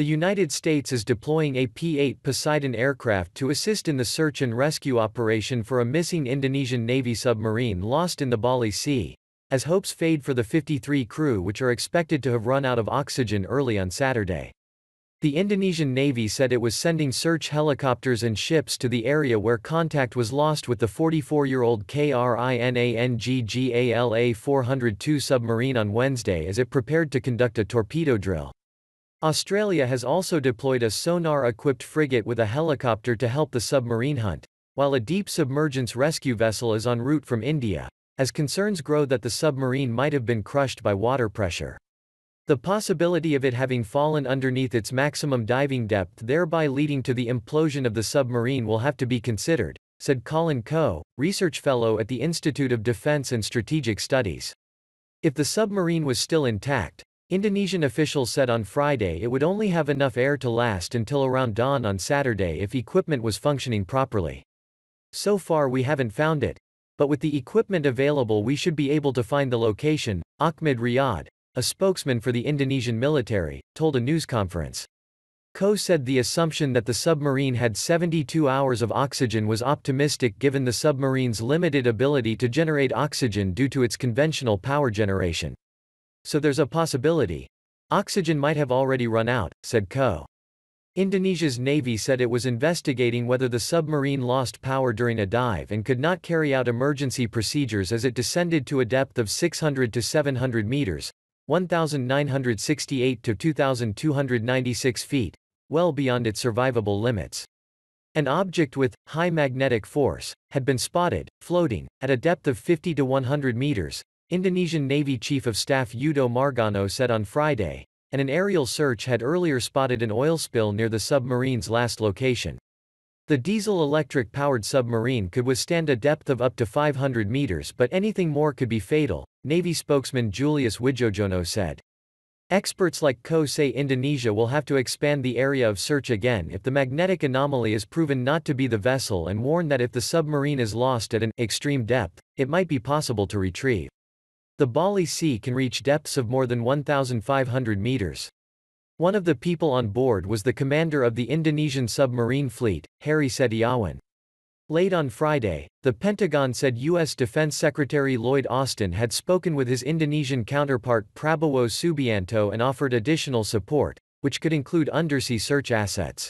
the United States is deploying a P-8 Poseidon aircraft to assist in the search and rescue operation for a missing Indonesian Navy submarine lost in the Bali Sea, as hopes fade for the 53 crew which are expected to have run out of oxygen early on Saturday. The Indonesian Navy said it was sending search helicopters and ships to the area where contact was lost with the 44-year-old KRINANGGALA-402 submarine on Wednesday as it prepared to conduct a torpedo drill. Australia has also deployed a sonar-equipped frigate with a helicopter to help the submarine hunt, while a deep submergence rescue vessel is en route from India, as concerns grow that the submarine might have been crushed by water pressure. The possibility of it having fallen underneath its maximum diving depth thereby leading to the implosion of the submarine will have to be considered, said Colin Coe, research fellow at the Institute of Defense and Strategic Studies. If the submarine was still intact, Indonesian officials said on Friday it would only have enough air to last until around dawn on Saturday if equipment was functioning properly. So far we haven't found it, but with the equipment available we should be able to find the location, Ahmed Riyad, a spokesman for the Indonesian military, told a news conference. Ko said the assumption that the submarine had 72 hours of oxygen was optimistic given the submarine's limited ability to generate oxygen due to its conventional power generation. So there's a possibility. Oxygen might have already run out, said Ko. Indonesia's Navy said it was investigating whether the submarine lost power during a dive and could not carry out emergency procedures as it descended to a depth of 600 to 700 meters, 1,968 to 2,296 feet, well beyond its survivable limits. An object with high magnetic force had been spotted, floating, at a depth of 50 to 100 meters, Indonesian Navy Chief of Staff Yudo Margono said on Friday, and an aerial search had earlier spotted an oil spill near the submarine's last location. The diesel-electric powered submarine could withstand a depth of up to 500 meters but anything more could be fatal, Navy spokesman Julius Wijojono said. Experts like Ko say Indonesia will have to expand the area of search again if the magnetic anomaly is proven not to be the vessel and warn that if the submarine is lost at an extreme depth, it might be possible to retrieve. The Bali Sea can reach depths of more than 1,500 meters. One of the people on board was the commander of the Indonesian submarine fleet, Harry Setiawan. Late on Friday, the Pentagon said U.S. Defense Secretary Lloyd Austin had spoken with his Indonesian counterpart Prabowo Subianto and offered additional support, which could include undersea search assets.